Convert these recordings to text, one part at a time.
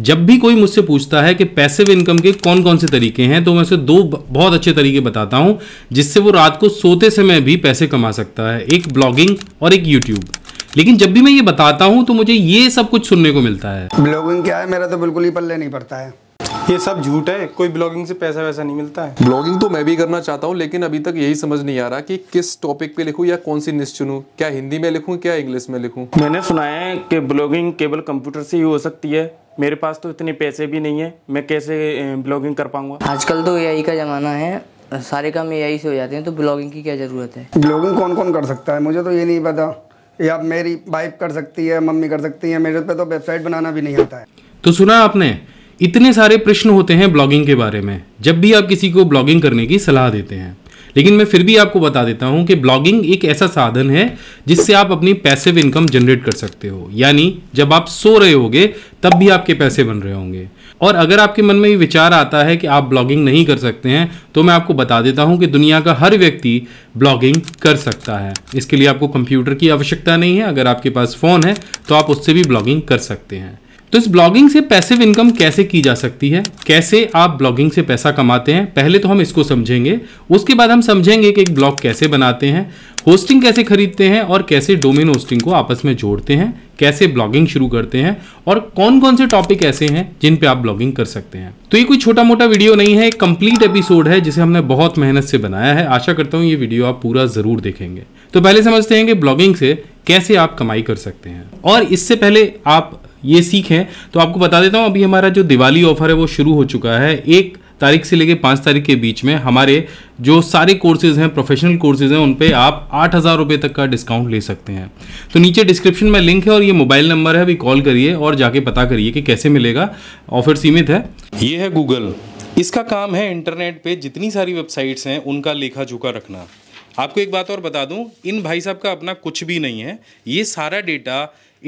जब भी कोई मुझसे पूछता है कि पैसिव इनकम के कौन कौन से तरीके हैं तो मैं उसे दो बहुत अच्छे तरीके बताता हूं जिससे वो रात को सोते समय भी पैसे कमा सकता है एक ब्लॉगिंग और एक यूट्यूब लेकिन जब भी मैं ये बताता हूं तो मुझे ये सब कुछ सुनने को मिलता है ब्लॉगिंग क्या है मेरा तो बिल्कुल ही पल्ले नहीं पड़ता है ये सब झूठ है कोई ब्लॉगिंग से पैसा वैसा नहीं मिलता है ब्लॉगिंग तो मैं भी करना चाहता हूँ लेकिन अभी तक यही समझ नहीं आ रहा कि किस टॉपिक पे लिखूं या कौन सी निश चुनूँ क्या हिंदी में लिखूं क्या इंग्लिश में लिखूं मैंने सुना है कि ब्लॉगिंग केवल कंप्यूटर से ही हो सकती है मेरे पास तो इतने पैसे भी नहीं है मैं कैसे ब्लॉगिंग कर पाऊंगा आजकल तो ए का ज़माना है सारे काम ए से हो जाते हैं तो ब्लॉगिंग की क्या ज़रूरत है ब्लॉगिंग कौन कौन कर सकता है मुझे तो ये नहीं पता या मेरी वाइफ कर सकती है मम्मी कर सकती है मेरे पे तो वेबसाइट बनाना भी नहीं आता है तो सुना आपने इतने सारे प्रश्न होते हैं ब्लॉगिंग के बारे में जब भी आप किसी को ब्लॉगिंग करने की सलाह देते हैं लेकिन मैं फिर भी आपको बता देता हूं कि ब्लॉगिंग एक ऐसा साधन है जिससे आप अपनी पैसिव इनकम जनरेट कर सकते हो यानी जब आप सो रहे होगे तब भी आपके पैसे बन रहे होंगे और अगर आपके मन में ये विचार आता है कि आप ब्लॉगिंग नहीं कर सकते हैं तो मैं आपको बता देता हूं कि दुनिया का हर व्यक्ति ब्लॉगिंग कर सकता है इसके लिए आपको कंप्यूटर की आवश्यकता नहीं है अगर आपके पास फ़ोन है तो आप उससे भी ब्लॉगिंग कर सकते हैं तो इस ब्लॉगिंग से पैसिव इनकम कैसे की जा सकती है कैसे आप ब्लॉगिंग से पैसा कमाते हैं पहले तो हम इसको समझेंगे उसके बाद हम समझेंगे कि एक ब्लॉग कैसे बनाते हैं होस्टिंग कैसे खरीदते हैं और कैसे डोमेन होस्टिंग को आपस में जोड़ते हैं कैसे ब्लॉगिंग शुरू करते हैं और कौन कौन से टॉपिक ऐसे हैं जिन पे आप ब्लॉगिंग कर सकते हैं तो ये कोई छोटा मोटा वीडियो नहीं है एक कंप्लीट एपिसोड है जिसे हमने बहुत मेहनत से बनाया है आशा करता हूँ ये वीडियो आप पूरा ज़रूर देखेंगे तो पहले समझते हैं कि ब्लॉगिंग से कैसे आप कमाई कर सकते हैं और इससे पहले आप ये सीखें तो आपको बता देता हूँ अभी हमारा जो दिवाली ऑफर है वो शुरू हो चुका है एक तारीख से लेके पाँच तारीख के बीच में हमारे जो सारे कोर्सेज हैं प्रोफेशनल कोर्सेज हैं उन पर आप आठ हज़ार रुपये तक का डिस्काउंट ले सकते हैं तो नीचे डिस्क्रिप्शन में लिंक है और ये मोबाइल नंबर है अभी कॉल करिए और जाके पता करिए कि कैसे मिलेगा ऑफर सीमित है ये है गूगल इसका काम है इंटरनेट पे जितनी सारी वेबसाइट्स हैं उनका लेखा जोखा रखना आपको एक बात और बता दूं इन भाई साहब का अपना कुछ भी नहीं है ये सारा डेटा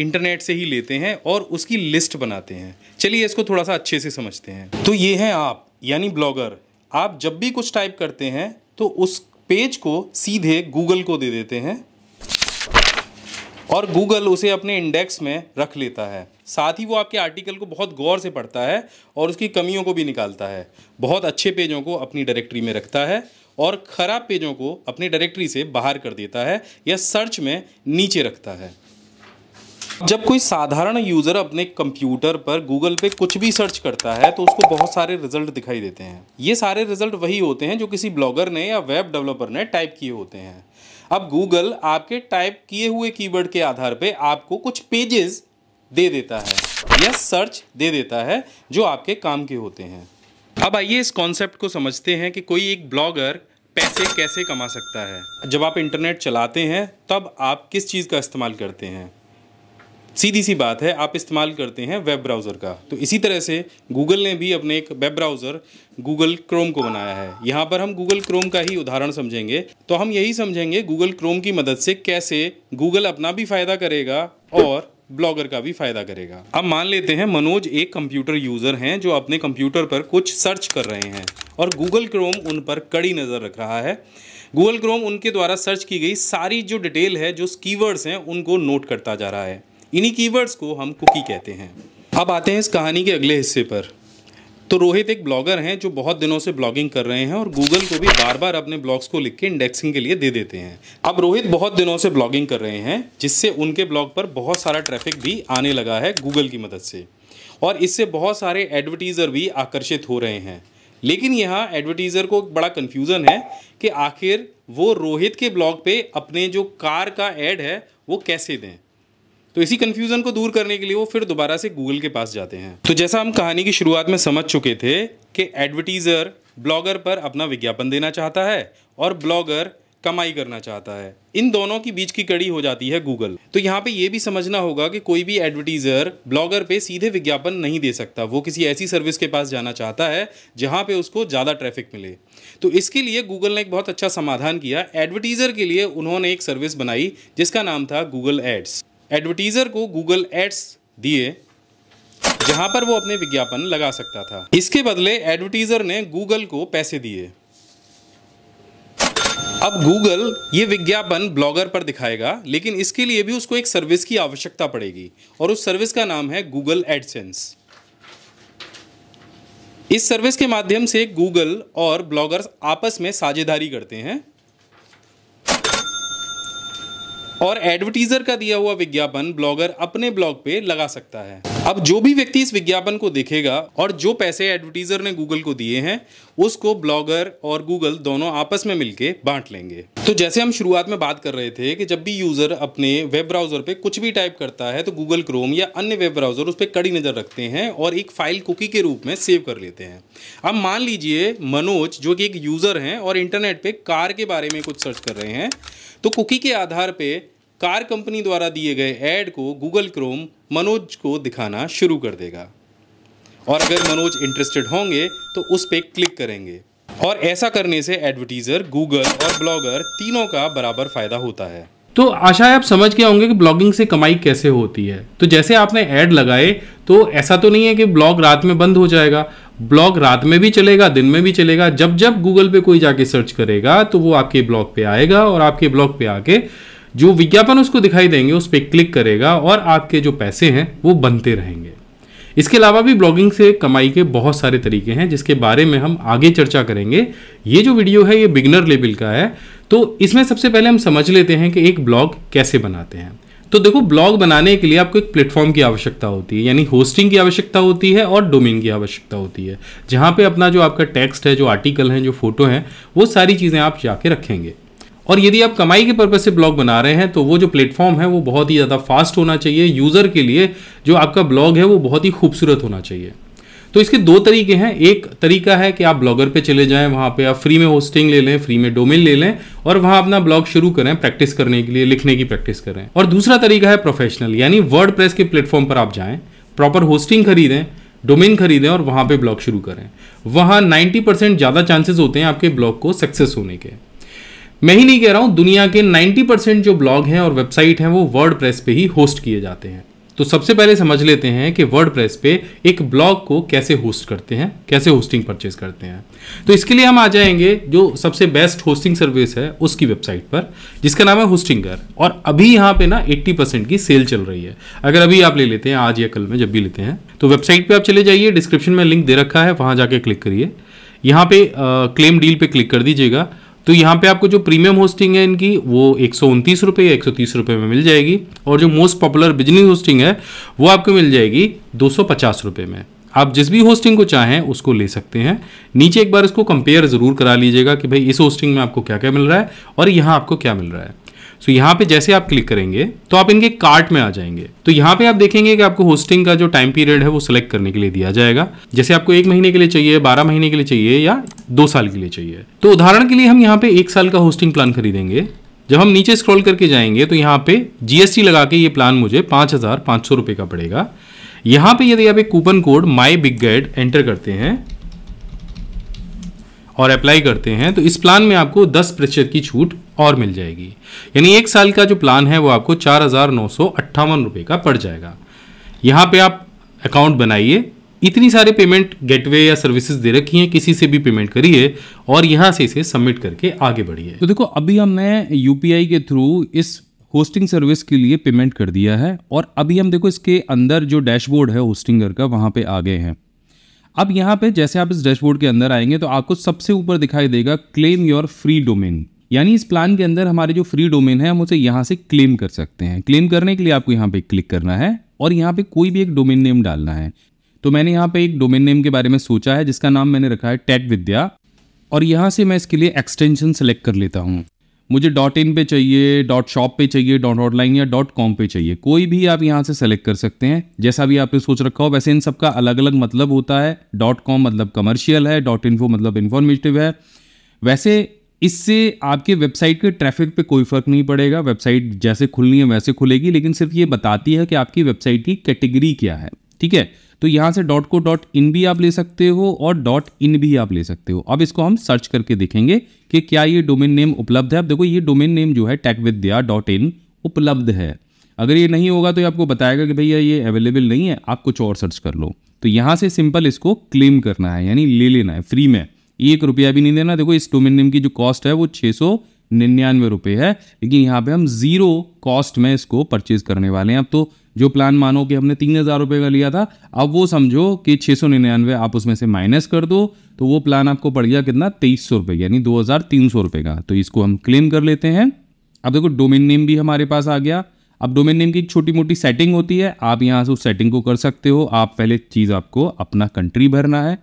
इंटरनेट से ही लेते हैं और उसकी लिस्ट बनाते हैं चलिए इसको थोड़ा सा अच्छे से समझते हैं तो ये हैं आप यानी ब्लॉगर आप जब भी कुछ टाइप करते हैं तो उस पेज को सीधे गूगल को दे देते हैं और गूगल उसे अपने इंडेक्स में रख लेता है साथ ही वो आपके आर्टिकल को बहुत गौर से पढ़ता है और उसकी कमियों को भी निकालता है बहुत अच्छे पेजों को अपनी डायरेक्टरी में रखता है और ख़राब पेजों को अपनी डायरेक्टरी से बाहर कर देता है या सर्च में नीचे रखता है जब कोई साधारण यूज़र अपने कंप्यूटर पर गूगल पे कुछ भी सर्च करता है तो उसको बहुत सारे रिजल्ट दिखाई देते हैं ये सारे रिजल्ट वही होते हैं जो किसी ब्लॉगर ने या वेब डेवलपर ने टाइप किए होते हैं अब गूगल आपके टाइप किए हुए कीवर्ड के आधार पर आपको कुछ पेजेस दे देता है या सर्च दे देता है जो आपके काम के होते हैं अब आइए इस कॉन्सेप्ट को समझते हैं कि कोई एक ब्लॉगर पैसे कैसे कमा सकता है जब आप इंटरनेट चलाते हैं तब आप किस चीज़ का इस्तेमाल करते हैं सीधी सी बात है आप इस्तेमाल करते हैं वेब ब्राउज़र का तो इसी तरह से गूगल ने भी अपने एक वेब ब्राउज़र गूगल क्रोम को बनाया है यहाँ पर हम गूगल क्रोम का ही उदाहरण समझेंगे तो हम यही समझेंगे गूगल क्रोम की मदद से कैसे गूगल अपना भी फ़ायदा करेगा और ब्लॉगर का भी फायदा करेगा अब मान लेते हैं मनोज एक कंप्यूटर यूजर हैं जो अपने कंप्यूटर पर कुछ सर्च कर रहे हैं और गूगल क्रोम उन पर कड़ी नज़र रख रहा है गूगल क्रोम उनके द्वारा सर्च की गई सारी जो डिटेल है जो कीवर्ड्स हैं उनको नोट करता जा रहा है इन्हीं कीवर्ड्स को हम कुकी कहते हैं अब आते हैं इस कहानी के अगले हिस्से पर तो रोहित एक ब्लॉगर हैं जो बहुत दिनों से ब्लॉगिंग कर रहे हैं और गूगल को भी बार बार अपने ब्लॉग्स को लिख के इंडेक्सिंग के लिए दे देते हैं अब रोहित बहुत दिनों से ब्लॉगिंग कर रहे हैं जिससे उनके ब्लॉग पर बहुत सारा ट्रैफिक भी आने लगा है गूगल की मदद से और इससे बहुत सारे एडवर्टीज़र भी आकर्षित हो रहे हैं लेकिन यहाँ एडवर्टीज़र को बड़ा कन्फ्यूज़न है कि आखिर वो रोहित के ब्लॉग पर अपने जो कार का एड है वो कैसे दें तो इसी कन्फ्यूज़न को दूर करने के लिए वो फिर दोबारा से गूगल के पास जाते हैं तो जैसा हम कहानी की शुरुआत में समझ चुके थे कि एडवर्टीज़र ब्लॉगर पर अपना विज्ञापन देना चाहता है और ब्लॉगर कमाई करना चाहता है इन दोनों के बीच की कड़ी हो जाती है गूगल तो यहाँ पे ये भी समझना होगा कि कोई भी एडवर्टीज़र ब्लॉगर पे सीधे विज्ञापन नहीं दे सकता वो किसी ऐसी सर्विस के पास जाना चाहता है जहाँ पे उसको ज़्यादा ट्रैफिक मिले तो इसके लिए गूगल ने एक बहुत अच्छा समाधान किया एडवर्टीज़र के लिए उन्होंने एक सर्विस बनाई जिसका नाम था गूगल एड्स एडवर्टीज़र को गूगल एड्स दिए जहां पर वो अपने विज्ञापन लगा सकता था इसके बदले एडवर्टीज़र ने गूगल को पैसे दिए अब गूगल ये विज्ञापन ब्लॉगर पर दिखाएगा लेकिन इसके लिए भी उसको एक सर्विस की आवश्यकता पड़ेगी और उस सर्विस का नाम है गूगल एडसेंस इस सर्विस के माध्यम से गूगल और ब्लॉगर्स आपस में साझेदारी करते हैं और एडवर्टीजर का दिया हुआ विज्ञापन ब्लॉगर अपने ब्लॉग पे लगा सकता है अब जो भी व्यक्ति इस विज्ञापन को देखेगा और जो पैसे एडवर्टीजर ने गूगल को दिए हैं उसको ब्लॉगर और गूगल दोनों आपस में मिलके बांट लेंगे तो जैसे हम शुरुआत में बात कर रहे थे कि जब भी यूजर अपने वेब ब्राउजर पे कुछ भी टाइप करता है तो गूगल क्रोम या अन्य वेब ब्राउजर उस पर कड़ी नजर रखते हैं और एक फाइल कुकी के रूप में सेव कर लेते हैं अब मान लीजिए मनोज जो कि एक यूजर हैं और इंटरनेट पे कार के बारे में कुछ सर्च कर रहे हैं तो कुकी के आधार पे कार कंपनी द्वारा दिए गए ऐड को गूगल क्रोम मनोज को दिखाना शुरू कर देगा और अगर मनोज इंटरेस्टेड होंगे तो उस पर क्लिक करेंगे और ऐसा करने से एडवर्टीजर गूगल और ब्लॉगर तीनों का बराबर फायदा होता है तो आशा है आप समझ के होंगे कि ब्लॉगिंग से कमाई कैसे होती है तो जैसे आपने ऐड लगाए तो ऐसा तो नहीं है कि ब्लॉग रात में बंद हो जाएगा ब्लॉग रात में भी चलेगा दिन में भी चलेगा जब जब गूगल पे कोई जाके सर्च करेगा तो वो आपके ब्लॉग पे आएगा और आपके ब्लॉग पे आके जो विज्ञापन उसको दिखाई देंगे उस पर क्लिक करेगा और आपके जो पैसे हैं वो बनते रहेंगे इसके अलावा भी ब्लॉगिंग से कमाई के बहुत सारे तरीके हैं जिसके बारे में हम आगे चर्चा करेंगे ये जो वीडियो है ये बिगनर लेवल का है तो इसमें सबसे पहले हम समझ लेते हैं कि एक ब्लॉग कैसे बनाते हैं तो देखो ब्लॉग बनाने के लिए आपको एक प्लेटफॉर्म की आवश्यकता होती है यानी होस्टिंग की आवश्यकता होती है और डोमेन की आवश्यकता होती है जहाँ पे अपना जो आपका टेक्स्ट है जो आर्टिकल है जो फोटो है वो सारी चीज़ें आप जाके रखेंगे और यदि आप कमाई के पर्पज से ब्लॉग बना रहे हैं तो वो जो प्लेटफॉर्म है वो बहुत ही ज़्यादा फास्ट होना चाहिए यूज़र के लिए जो आपका ब्लॉग है वो बहुत ही खूबसूरत होना चाहिए तो इसके दो तरीके हैं एक तरीका है कि आप ब्लॉगर पे चले जाएं वहां पे आप फ्री में होस्टिंग ले लें फ्री में डोमेन ले लें और वहां अपना ब्लॉग शुरू करें प्रैक्टिस करने के लिए लिखने की प्रैक्टिस करें और दूसरा तरीका है प्रोफेशनल यानी वर्ड के प्लेटफॉर्म पर आप जाए प्रॉपर होस्टिंग खरीदें डोमेन खरीदें और वहां पे ब्लॉग शुरू करें वहां 90 परसेंट ज़्यादा चांसेस होते हैं आपके ब्लॉग को सक्सेस होने के मैं ही नहीं कह रहा हूं दुनिया के 90 परसेंट जो ब्लॉग हैं और वेबसाइट हैं वो वर्ड प्रेस पे ही होस्ट किए जाते हैं तो सबसे पहले समझ लेते हैं कि वर्ड पे एक ब्लॉग को कैसे होस्ट करते हैं कैसे होस्टिंग परचेज करते हैं तो इसके लिए हम आ जाएंगे जो सबसे बेस्ट होस्टिंग सर्विस है उसकी वेबसाइट पर जिसका नाम है होस्टिंगर और अभी यहाँ पे ना 80 परसेंट की सेल चल रही है अगर अभी आप ले लेते हैं आज या कल में जब भी लेते हैं तो वेबसाइट पर आप चले जाइए डिस्क्रिप्शन में लिंक दे रखा है वहाँ जाके क्लिक करिए यहाँ पे क्लेम डील पे क्लिक कर दीजिएगा तो यहाँ पे आपको जो प्रीमियम होस्टिंग है इनकी वो एक सौ उनतीस रुपये एक सौ तीस रुपये में मिल जाएगी और जो मोस्ट पॉपुलर बिजनेस होस्टिंग है वो आपको मिल जाएगी दो सौ पचास रुपये में आप जिस भी होस्टिंग को चाहें उसको ले सकते हैं नीचे एक बार इसको कंपेयर ज़रूर करा लीजिएगा कि भाई इस होस्टिंग में आपको क्या क्या मिल रहा है और यहाँ आपको क्या मिल रहा है सो यहाँ पे जैसे आप क्लिक करेंगे तो आप इनके कार्ट में आ जाएंगे तो यहाँ पे आप देखेंगे कि आपको होस्टिंग का जो टाइम पीरियड है वो सिलेक्ट करने के लिए दिया जाएगा जैसे आपको एक महीने के लिए चाहिए बारह महीने के लिए चाहिए या दो साल के लिए चाहिए तो उदाहरण के लिए हम यहाँ पे एक साल का होस्टिंग प्लान खरीदेंगे जब हम नीचे स्क्रॉल करके जाएंगे तो यहाँ पे जीएसटी लगा के ये प्लान मुझे पांच हजार पांच सौ रुपए का पड़ेगा यहाँ पे यदि आप एक coupon code my big guide enter करते हैं और अप्लाई करते हैं तो इस प्लान में आपको 10 प्रतिशत की छूट और मिल जाएगी यानी एक साल का जो प्लान है वो आपको चार हज़ार नौ सौ अट्ठावन रुपए का पड़ जाएगा यहाँ पे आप अकाउंट बनाइए इतनी सारे पेमेंट गेटवे या सर्विसेज दे रखी हैं किसी से भी पेमेंट करिए और यहाँ से इसे सबमिट करके आगे बढ़िए तो देखो अभी हमने यूपीआई के थ्रू इस होस्टिंग सर्विस के लिए पेमेंट कर दिया है और अभी हम देखो इसके अंदर जो डैशबोर्ड है होस्टिंगर का वहाँ पे आ गए हैं अब यहाँ पे जैसे आप इस डैशबोर्ड के अंदर आएंगे तो आपको सबसे ऊपर दिखाई देगा क्लेम योर फ्री डोमेन यानी इस प्लान के अंदर हमारे जो फ्री डोमेन है हम उसे यहाँ से क्लेम कर सकते हैं क्लेम करने के लिए आपको यहाँ पे क्लिक करना है और यहाँ पे कोई भी एक डोमेन नेम डालना है तो मैंने यहाँ पे एक डोमेन नेम के बारे में सोचा है जिसका नाम मैंने रखा है टेट विद्या और यहाँ से मैं इसके लिए एक्सटेंशन सेलेक्ट कर लेता हूँ मुझे डॉट इन पे चाहिए डॉट शॉप पे चाहिए डॉट ऑनलाइन या डॉट कॉम पे चाहिए कोई भी आप यहाँ से सेलेक्ट कर सकते हैं जैसा भी आपने सोच रखा हो वैसे इन सबका अलग अलग मतलब होता है डॉट कॉम मतलब कमर्शियल है डॉट इन्फो मतलब इन्फॉर्मेटिव है वैसे इससे आपके वेबसाइट के ट्रैफिक पे कोई फ़र्क नहीं पड़ेगा वेबसाइट जैसे खुलनी है वैसे खुलेगी लेकिन सिर्फ ये बताती है कि आपकी वेबसाइट की कैटेगरी क्या है ठीक है तो यहाँ से डॉट को डॉट इन भी आप ले सकते हो और डॉट इन भी आप ले सकते हो अब इसको हम सर्च करके देखेंगे कि क्या ये डोमेन नेम उपलब्ध है अब देखो ये डोमेन नेम जो है टेक विद्या डॉट इन उपलब्ध है अगर ये नहीं होगा तो ये आपको बताएगा कि भैया ये अवेलेबल नहीं है आप कुछ और सर्च कर लो तो यहाँ से सिंपल इसको क्लेम करना है यानी ले लेना है फ्री में एक रुपया भी नहीं देना देखो इस डोमेन नेम की जो कॉस्ट है वो छः सौ निन्यानवे रुपये है लेकिन यहाँ पे हम ज़ीरो कॉस्ट में इसको परचेज करने वाले हैं अब तो जो प्लान मानो कि हमने तीन हज़ार रुपये का लिया था अब वो समझो कि छः सौ निन्यानवे आप उसमें से माइनस कर दो तो वो प्लान आपको पड़ गया कितना तेईस सौ रुपये यानी दो हज़ार तीन सौ रुपये का तो इसको हम क्लेम कर लेते हैं अब देखो डोमेन नेम भी हमारे पास आ गया अब डोमेन नेम की एक छोटी मोटी सेटिंग होती है आप यहाँ से उस सेटिंग को कर सकते हो आप पहले चीज़ आपको अपना कंट्री भरना है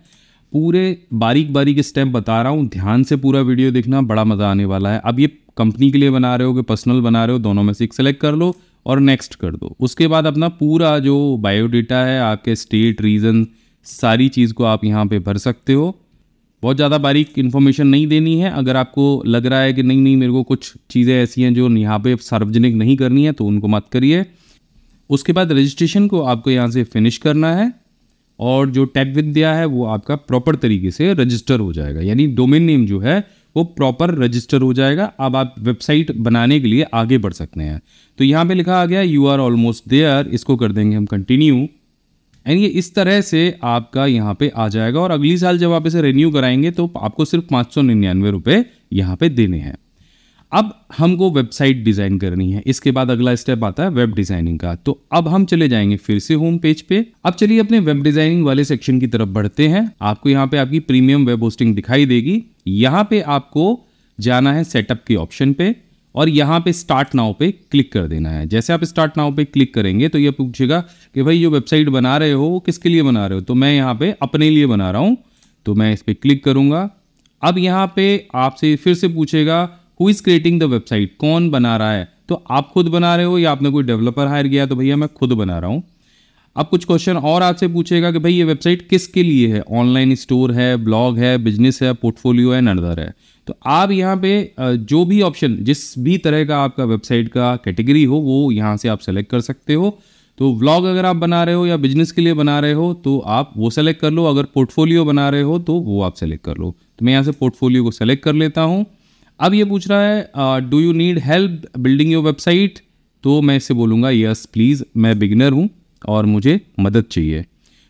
पूरे बारीक बारीक स्टेप बता रहा हूँ ध्यान से पूरा वीडियो देखना बड़ा मज़ा आने वाला है अब ये कंपनी के लिए बना रहे हो कि पर्सनल बना रहे हो दोनों में से एक सेलेक्ट कर लो और नेक्स्ट कर दो उसके बाद अपना पूरा जो बायोडेटा है आपके स्टेट रीज़न सारी चीज़ को आप यहाँ पे भर सकते हो बहुत ज़्यादा बारीक इन्फॉर्मेशन नहीं देनी है अगर आपको लग रहा है कि नहीं नहीं मेरे को कुछ चीज़ें ऐसी हैं जो यहाँ पर सार्वजनिक नहीं करनी है तो उनको मत करिए उसके बाद रजिस्ट्रेशन को आपको यहाँ से फिनिश करना है और जो टैग विद दिया है वो आपका प्रॉपर तरीके से रजिस्टर हो जाएगा यानी डोमेन नेम जो है वो प्रॉपर रजिस्टर हो जाएगा अब आप वेबसाइट बनाने के लिए आगे बढ़ सकते हैं तो यहाँ पे लिखा आ गया यू आर ऑलमोस्ट देयर इसको कर देंगे हम कंटिन्यू एंड ये इस तरह से आपका यहाँ पे आ जाएगा और अगली साल जब आप इसे रिन्यू कराएंगे तो आपको सिर्फ पाँच सौ निन्यानवे रुपये यहाँ पे देने हैं अब हमको वेबसाइट डिज़ाइन करनी है इसके बाद अगला स्टेप आता है वेब डिज़ाइनिंग का तो अब हम चले जाएंगे फिर से होम पेज पे अब चलिए अपने वेब डिज़ाइनिंग वाले सेक्शन की तरफ बढ़ते हैं आपको यहाँ पे आपकी प्रीमियम वेब होस्टिंग दिखाई देगी यहाँ पे आपको जाना है सेटअप के ऑप्शन पे और यहाँ पे स्टार्ट नाव पे क्लिक कर देना है जैसे आप स्टार्ट नाव पे क्लिक करेंगे तो ये पूछेगा कि भाई जो वेबसाइट बना रहे हो वो किसके लिए बना रहे हो तो मैं यहाँ पे अपने लिए बना रहा हूँ तो मैं इस पर क्लिक करूँगा अब यहाँ पे आपसे फिर से पूछेगा who is creating the website कौन बना रहा है तो आप खुद बना रहे हो या आपने कोई डेवलपर हायर किया तो भैया मैं खुद बना रहा हूँ अब कुछ क्वेश्चन और आपसे पूछेगा कि भाई ये वेबसाइट किसके लिए है ऑनलाइन स्टोर है ब्लॉग है बिजनेस है पोर्टफोलियो है नर्दर है तो आप यहाँ पे जो भी ऑप्शन जिस भी तरह का आपका वेबसाइट का कैटेगरी हो वो यहाँ से आप सेलेक्ट कर सकते हो तो व्लॉग अगर आप बना रहे हो या बिजनेस के लिए बना रहे हो तो आप वो सेलेक्ट कर लो अगर पोर्टफोलियो बना रहे हो तो वो आप सेलेक्ट कर लो तो मैं यहाँ से पोर्टफोलियो को सेलेक्ट कर लेता हूँ अब ये पूछ रहा है do you need help building your website तो मैं इससे बोलूँगा यस प्लीज़ मैं बिगनर हूँ और मुझे मदद चाहिए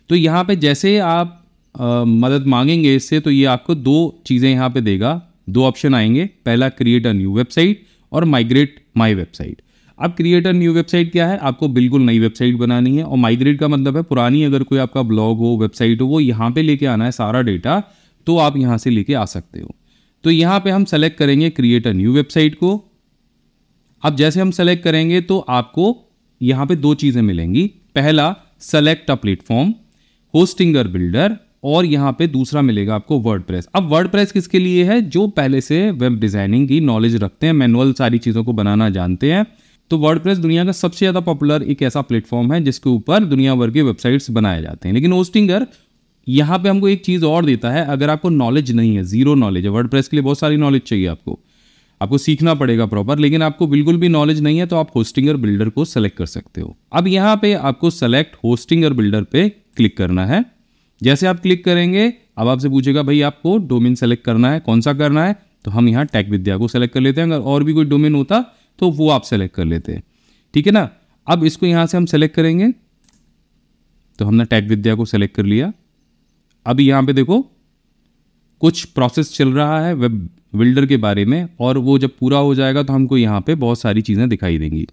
तो यहाँ पे जैसे आप आ, uh, मदद मांगेंगे इससे तो ये आपको दो चीज़ें यहाँ पे देगा दो ऑप्शन आएंगे पहला क्रिएट अ न्यू वेबसाइट और माइग्रेट माई वेबसाइट अब क्रिएट अ न्यू वेबसाइट क्या है आपको बिल्कुल नई वेबसाइट बनानी है और माइग्रेट का मतलब है पुरानी अगर कोई आपका ब्लॉग हो वेबसाइट हो वो यहाँ पे लेके आना है सारा डेटा तो आप यहाँ से लेके आ सकते हो तो यहाँ पे हम सेलेक्ट करेंगे क्रिएट अ न्यू वेबसाइट को अब जैसे हम सेलेक्ट करेंगे तो आपको यहाँ पे दो चीज़ें मिलेंगी पहला select a platform hosting builder और यहाँ पे दूसरा मिलेगा आपको प्रेस अब प्रेस किसके लिए है जो पहले से वेब डिज़ाइनिंग की नॉलेज रखते हैं मैनुअल सारी चीज़ों को बनाना जानते हैं तो प्रेस दुनिया का सबसे ज़्यादा पॉपुलर एक ऐसा प्लेटफॉर्म है जिसके ऊपर दुनिया भर के वेबसाइट्स बनाए जाते हैं लेकिन होस्टिंगर यहाँ पे हमको एक चीज़ और देता है अगर आपको नॉलेज नहीं है जीरो नॉलेज है वर्ड के लिए बहुत सारी नॉलेज चाहिए आपको आपको सीखना पड़ेगा प्रॉपर लेकिन आपको बिल्कुल भी नॉलेज नहीं है तो आप होस्टिंग और बिल्डर को सेलेक्ट कर सकते हो अब यहाँ पे आपको सेलेक्ट होस्टिंग और बिल्डर पे क्लिक करना है जैसे आप क्लिक करेंगे अब आपसे पूछेगा भाई आपको डोमेन सेलेक्ट करना है कौन सा करना है तो हम यहाँ टैक विद्या को सेलेक्ट कर लेते हैं अगर और भी कोई डोमेन होता तो वो आप सेलेक्ट कर लेते हैं ठीक है ना अब इसको यहाँ से हम सेलेक्ट करेंगे तो हमने टैक विद्या को सेलेक्ट कर लिया अभी यहाँ पे देखो कुछ प्रोसेस चल रहा है वेब बिल्डर के बारे में और वो जब पूरा हो जाएगा तो हमको यहाँ पे बहुत सारी चीज़ें दिखाई देंगी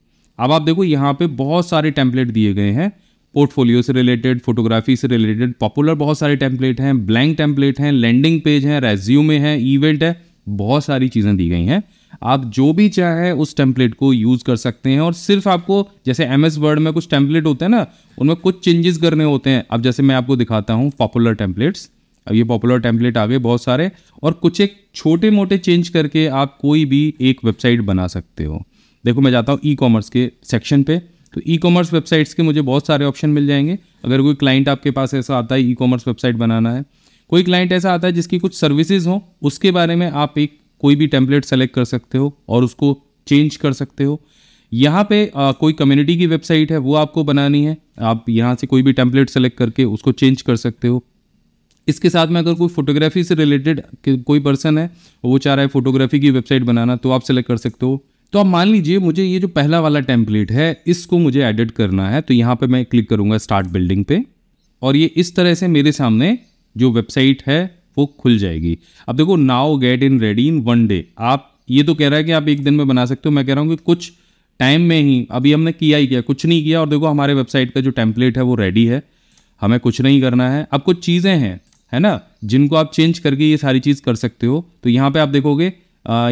अब आप देखो यहाँ पे बहुत सारे टेम्पलेट दिए गए हैं पोर्टफोलियो से रिलेटेड फोटोग्राफी से रिलेटेड पॉपुलर बहुत सारे टेम्पलेट हैं ब्लैंक टेम्पलेट हैं लैंडिंग पेज हैं रेज्यूमे हैं इवेंट है बहुत सारी चीज़ें दी गई हैं आप जो भी चाहे उस टेम्पलेट को यूज़ कर सकते हैं और सिर्फ आपको जैसे एम एस वर्ड में कुछ टेम्पलेट होते हैं ना उनमें कुछ चेंजेस करने होते हैं अब जैसे मैं आपको दिखाता हूँ पॉपुलर टेम्पलेट्स अब ये पॉपुलर टेम्पलेट आ गए बहुत सारे और कुछ एक छोटे मोटे चेंज करके आप कोई भी एक वेबसाइट बना सकते हो देखो मैं जाता हूँ ई कॉमर्स के सेक्शन पे तो ई कॉमर्स वेबसाइट्स के मुझे बहुत सारे ऑप्शन मिल जाएंगे अगर कोई क्लाइंट आपके पास ऐसा आता है ई कॉमर्स वेबसाइट बनाना है कोई क्लाइंट ऐसा आता है जिसकी कुछ सर्विसेज हो उसके बारे में आप एक कोई भी टेम्पलेट सेलेक्ट कर सकते हो और उसको चेंज कर सकते हो यहाँ पे आ, कोई कम्युनिटी की वेबसाइट है वो आपको बनानी है आप यहाँ से कोई भी टेम्पलेट सेलेक्ट करके उसको चेंज कर सकते हो इसके साथ में अगर कोई फोटोग्राफी से रिलेटेड कोई पर्सन है वो चाह रहा है फोटोग्राफी की वेबसाइट बनाना तो आप सेलेक्ट कर सकते हो तो आप मान लीजिए मुझे ये जो पहला वाला टेम्पलेट है इसको मुझे एडिट करना है तो यहाँ पर मैं क्लिक करूँगा स्टार्ट बिल्डिंग पे और ये इस तरह से मेरे सामने जो वेबसाइट है आपको खुल जाएगी अब देखो now get in ready in one day आप ये तो कह रहा है कि आप एक दिन में बना सकते हो मैं कह रहा हूँ कि कुछ टाइम में ही अभी हमने किया ही किया कुछ नहीं किया और देखो हमारे वेबसाइट का जो टेम्पलेट है वो रेडी है हमें कुछ नहीं करना है अब कुछ चीज़ें हैं है ना जिनको आप चेंज करके ये सारी चीज़ कर सकते हो तो यहाँ पे आप देखोगे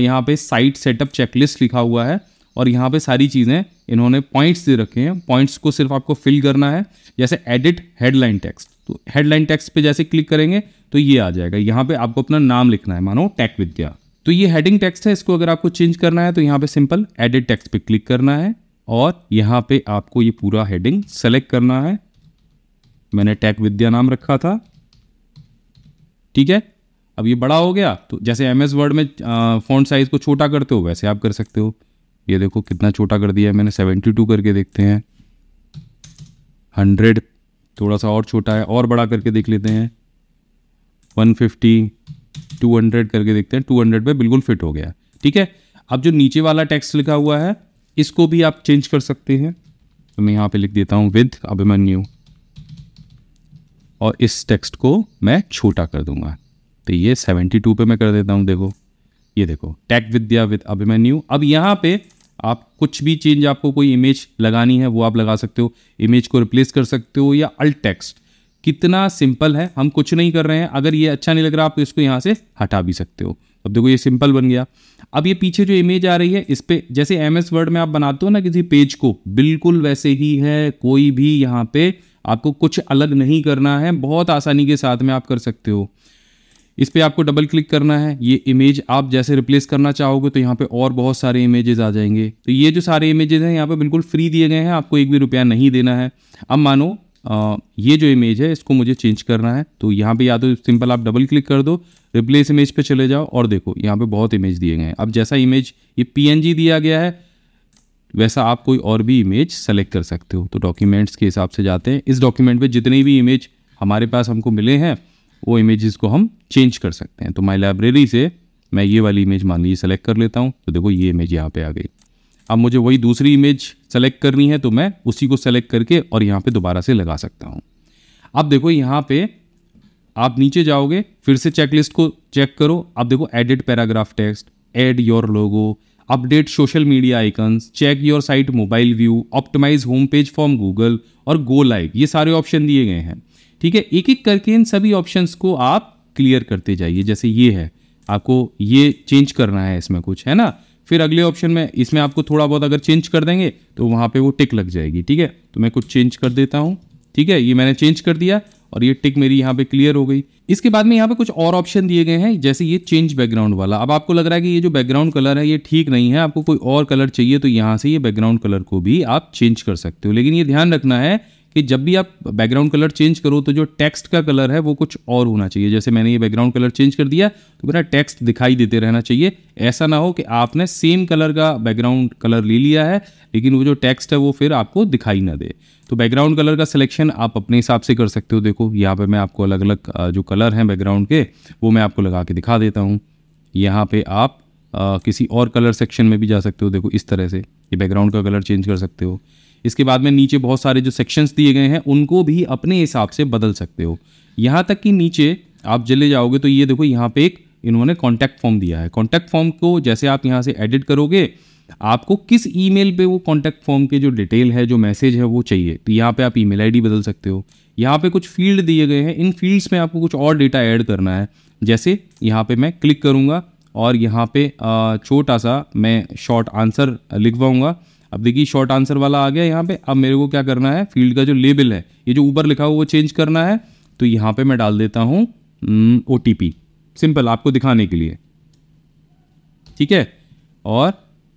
यहाँ पे साइट सेटअप चेकलिस्ट लिखा हुआ है और यहाँ पे सारी चीज़ें इन्होंने पॉइंट्स दे रखे हैं पॉइंट्स को सिर्फ आपको फिल करना है जैसे एडिट हेडलाइन टेक्स्ट तो हेडलाइन टेक्स्ट पे जैसे क्लिक करेंगे तो ये आ जाएगा यहाँ पे आपको अपना नाम लिखना है मानो टेक विद्या तो ये हेडिंग टेक्स्ट है इसको अगर आपको चेंज करना है तो यहाँ पे सिंपल एडिट टेक्स्ट पे क्लिक करना है और यहाँ पे आपको ये पूरा हेडिंग सेलेक्ट करना है मैंने टेक विद्या नाम रखा था ठीक है अब ये बड़ा हो गया तो जैसे एम एस वर्ड में फोन साइज़ को छोटा करते हो वैसे आप कर सकते हो ये देखो कितना छोटा कर दिया मैंने सेवेंटी टू करके देखते हैं हंड्रेड थोड़ा सा और छोटा है और बड़ा करके देख लेते हैं 150, 200 करके देखते हैं 200 पे बिल्कुल फिट हो गया ठीक है अब जो नीचे वाला टेक्स्ट लिखा हुआ है इसको भी आप चेंज कर सकते हैं तो मैं यहाँ पे लिख देता हूँ विद अभिमन्यू और इस टेक्स्ट को मैं छोटा कर दूंगा तो ये 72 पे मैं कर देता हूँ देखो ये देखो टेक विद्या विद अभिमन्यू अब यहाँ पे आप कुछ भी चेंज आपको कोई इमेज लगानी है वो आप लगा सकते हो इमेज को रिप्लेस कर सकते हो या अल्ट टेक्स्ट कितना सिंपल है हम कुछ नहीं कर रहे हैं अगर ये अच्छा नहीं लग रहा आप इसको यहाँ से हटा भी सकते हो अब देखो ये सिंपल बन गया अब ये पीछे जो इमेज आ रही है इस पर जैसे एम एस वर्ड में आप बनाते हो ना किसी पेज को बिल्कुल वैसे ही है कोई भी यहाँ पे आपको कुछ अलग नहीं करना है बहुत आसानी के साथ में आप कर सकते हो इस पर आपको डबल क्लिक करना है ये इमेज आप जैसे रिप्लेस करना चाहोगे तो यहाँ पे और बहुत सारे इमेजेस आ जाएंगे तो ये जो सारे इमेजेस हैं यहाँ पे बिल्कुल फ्री दिए गए हैं आपको एक भी रुपया नहीं देना है अब मानो आ, ये जो इमेज है इसको मुझे चेंज करना है तो यहाँ पे या तो सिंपल आप डबल क्लिक कर दो रिप्लेस इमेज पे चले जाओ और देखो यहाँ पे बहुत इमेज दिए गए हैं अब जैसा इमेज ये पी दिया गया है वैसा आप कोई और भी इमेज सेलेक्ट कर सकते हो तो डॉक्यूमेंट्स के हिसाब से जाते हैं इस डॉक्यूमेंट पर जितने भी इमेज हमारे पास हमको मिले हैं वो इमेजेस को हम चेंज कर सकते हैं तो माई लाइब्रेरी से मैं ये वाली इमेज मान लीजिए सेलेक्ट कर लेता हूँ तो देखो ये इमेज यहाँ पे आ गई अब मुझे वही दूसरी इमेज सेलेक्ट करनी है तो मैं उसी को सेलेक्ट करके और यहाँ पे दोबारा से लगा सकता हूँ अब देखो यहाँ पे आप नीचे जाओगे फिर से चेकलिस्ट को चेक करो अब देखो edit paragraph text add your logo update social media icons check your site mobile view optimize home page form Google और गो लाइक ये सारे ऑप्शन दिए गए हैं ठीक है एक एक करके इन सभी ऑप्शंस को आप क्लियर करते जाइए जैसे ये है आपको ये चेंज करना है इसमें कुछ है ना फिर अगले ऑप्शन में इसमें आपको थोड़ा बहुत अगर चेंज कर देंगे तो वहाँ पे वो टिक लग जाएगी ठीक है तो मैं कुछ चेंज कर देता हूँ ठीक है ये मैंने चेंज कर दिया और ये टिक मेरी यहाँ पे क्लियर हो गई इसके बाद में यहाँ पे कुछ और ऑप्शन दिए गए हैं जैसे ये चेंज बैकग्राउंड वाला अब आपको लग रहा है कि ये जो बैकग्राउंड कलर है ये ठीक नहीं है आपको कोई और कलर चाहिए तो यहाँ से ये बैकग्राउंड कलर को भी आप चेंज कर सकते हो लेकिन ये ध्यान रखना है कि जब भी आप बैकग्राउंड कलर चेंज करो तो जो टेक्स्ट का कलर है वो कुछ और होना चाहिए जैसे मैंने ये बैकग्राउंड कलर चेंज कर दिया तो मेरा टेक्स्ट दिखाई देते रहना चाहिए ऐसा ना हो कि आपने सेम कलर का बैकग्राउंड कलर ले लिया है लेकिन वो जो टेक्स्ट है वो फिर आपको दिखाई ना दे तो बैकग्राउंड कलर का सिलेक्शन आप अपने हिसाब से कर सकते हो देखो यहाँ पर मैं आपको अलग अलग जो कलर हैं बैकग्राउंड के वो मैं आपको लगा के दिखा देता हूँ यहाँ पर आप किसी और कलर सेक्शन में भी जा सकते हो देखो इस तरह से ये बैकग्राउंड का कलर चेंज कर सकते हो इसके बाद में नीचे बहुत सारे जो सेक्शंस दिए गए हैं उनको भी अपने हिसाब से बदल सकते हो यहाँ तक कि नीचे आप चले जाओगे तो ये देखो यहाँ पे एक इन्होंने कॉन्टैक्ट फॉर्म दिया है कॉन्टैक्ट फॉर्म को जैसे आप यहाँ से एडिट करोगे आपको किस ई मेल वो कॉन्टैक्ट फॉर्म के जो डिटेल है जो मैसेज है वो चाहिए तो यहाँ पर आप ई मेल बदल सकते हो यहाँ पर कुछ फील्ड दिए गए हैं इन फील्ड्स में आपको कुछ और डेटा ऐड करना है जैसे यहाँ पर मैं क्लिक करूँगा और यहाँ पे छोटा सा मैं शॉर्ट आंसर लिखवाऊँगा अब देखिए शॉर्ट आंसर वाला आ गया यहाँ पे अब मेरे को क्या करना है फील्ड का जो लेबल है ये जो ऊपर लिखा हुआ वो चेंज करना है तो यहाँ पे मैं डाल देता हूँ ओ हम्म, सिंपल आपको दिखाने के लिए ठीक है और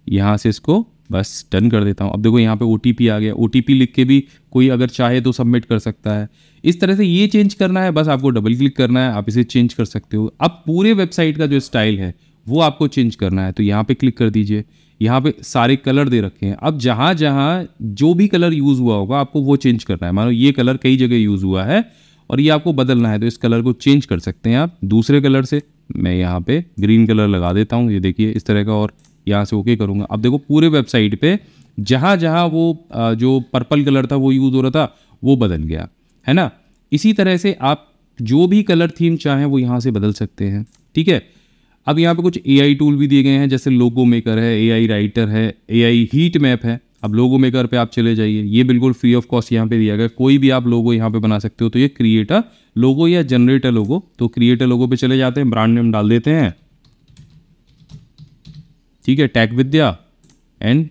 यहाँ से इसको बस डन कर देता हूँ अब देखो यहाँ पे ओ आ गया ओ लिख के भी कोई अगर चाहे तो सबमिट कर सकता है इस तरह से ये चेंज करना है बस आपको डबल क्लिक करना है आप इसे चेंज कर सकते हो अब पूरे वेबसाइट का जो स्टाइल है वो आपको चेंज करना है तो यहाँ पे क्लिक कर दीजिए यहाँ पे सारे कलर दे रखे हैं अब जहाँ जहाँ जो भी कलर यूज़ हुआ होगा आपको वो चेंज करना है मानो ये कलर कई जगह यूज़ हुआ है और ये आपको बदलना है तो इस कलर को चेंज कर सकते हैं आप दूसरे कलर से मैं यहाँ पे ग्रीन कलर लगा देता हूँ ये देखिए इस तरह का और यहाँ से ओके करूँगा अब देखो पूरे वेबसाइट पर जहाँ जहाँ वो जो पर्पल कलर था वो यूज़ हो रहा था वो बदल गया है ना इसी तरह से आप जो भी कलर थीम चाहें वो यहाँ से बदल सकते हैं ठीक है अब यहाँ पे कुछ ए टूल भी दिए गए हैं जैसे लोगो मेकर है ए राइटर है ए हीट मैप है अब लोगो मेकर पे आप चले जाइए ये बिल्कुल फ्री ऑफ कॉस्ट यहाँ पे दिया गया कोई भी आप लोगो यहाँ पे बना सकते हो तो ये क्रिएटर लोगो या जनरेटर लोगो तो क्रिएटर लोगो पे चले जाते हैं ब्रांड नेम डाल देते हैं ठीक है टैग विद्या एंड